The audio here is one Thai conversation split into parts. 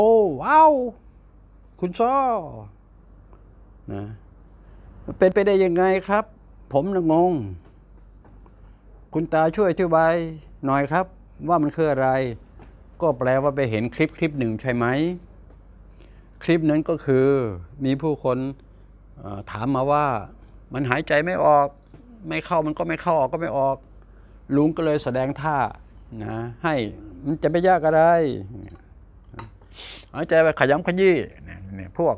โอ้ว้าว คุณซ้อนะเป็นไปได้ยังไงครับ ผมนงง คุณตาช่วยอธิบายหน่อยครับ ว่ามันคืออะไร ก็แปลว่าไปเห็นคลิปคลิปหนึ่งใช่ไหม คลิปนั้นก็คือมีผู้คนถามมาว่ามันหายใจไม่ออก ไม่เข้ามันก็ไม่เข้าออกก็ไม่ออก ลุงก็เลยแสดงท่านะให้มันจะไม่ยากอะไรหายใจไปขยำขยี้เนี่ยพวก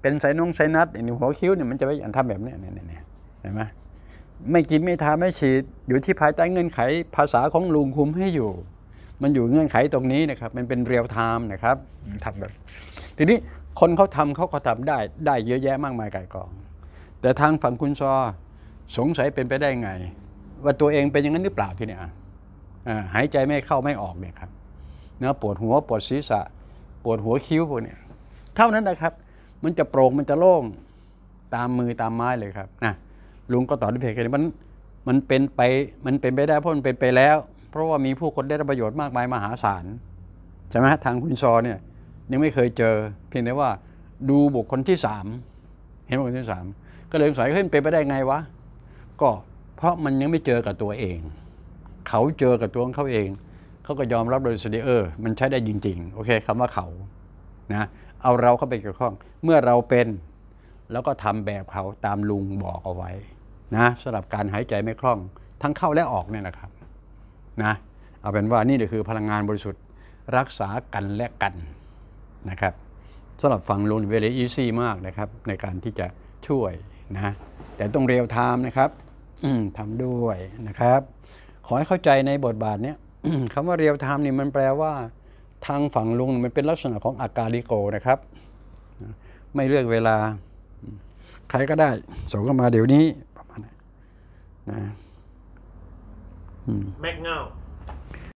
เป็นไซนงไซนัสเนี้หัวคิ้วเนี่ยมันจะไปอันทำแบบนี้เนี่ยเนี่ยเห็นไหมไม่กินไม่ทาไม่ฉีดอยู่ที่ภายใต้เงื่อนไขภาษาของลุงคุมให้อยู่ มันอยู่เงื่อนไขตรงนี้นะครับมันเป็นเรียลไทม์นะครับทำแบบ ทีนี้คนเขาทำเขาก็ทำได้ได้เยอะแยะมากมายไก่กองแต่ทางฝั่งคุณซอสงสัยเป็นไปได้ไง ว่าตัวเองเป็นอย่างนั้นหรือเปล่าที่เนี่ยหายใจไม่เข้าไม่ออกเนี่ยครับเนื้อปวดหัวปวดศีรษะปวดหัวคิ้วพวกนี้เท่านั้นนะครับ มันจะโปร่งมันจะโล่งตามมือตามไม้เลยครับนะลุงก็ตอบด้วยเพลงนี้มันมันเป็นไปมันเป็นไปได้เพราะมันเป็นไปแล้ว เพราะว่ามีผู้คนได้รับประโยชน์มากมายมหาศาลใช่ไหมทางคุณซอเนี่ยยังไม่เคยเจอเพียงแต่ว่าดูบุคคลที่สามเห็นบุคคลที่สามก็เลยสงสัยเฮ้ยเป็นไปได้ไงวะก็เพราะมันยังไม่เจอกับตัวเอง เขาเจอกับตัวของเขาเองเขาก็ยอมรับโดยสตีเออ มันใช้ได้จริงๆโอเค คำว่าเขา นะ เอาเราเข้าไปเกี่ยวข้อง เมื่อเราเป็น แล้วก็ทำแบบเขาตามลุงบอกเอาไว้ นะสำหรับการหายใจไม่คล่อง ทั้งเข้าและออกเนี่ยนะครับ นะ เอาเป็นว่านี่คือพลังงานบริสุทธิ์รักษากันและกันนะครับสำหรับฟังลุงเวลีอีซี่มากนะครับ ในการที่จะช่วยนะ แต่ต้องเรียวไทม์นะครับทำด้วยนะครับ ขอให้เข้าใจในบทบาทเนี้ยคำว่าเรียวไทม์นี่มันแปลว่า ทางฝั่งลุงมันเป็นลักษณะของอากาลิโกนะครับ ไม่เลือกเวลา ใครก็ได้ส่งเข้ามาเดี๋ยวนี้ประมาณนั้นนะแม็กเงา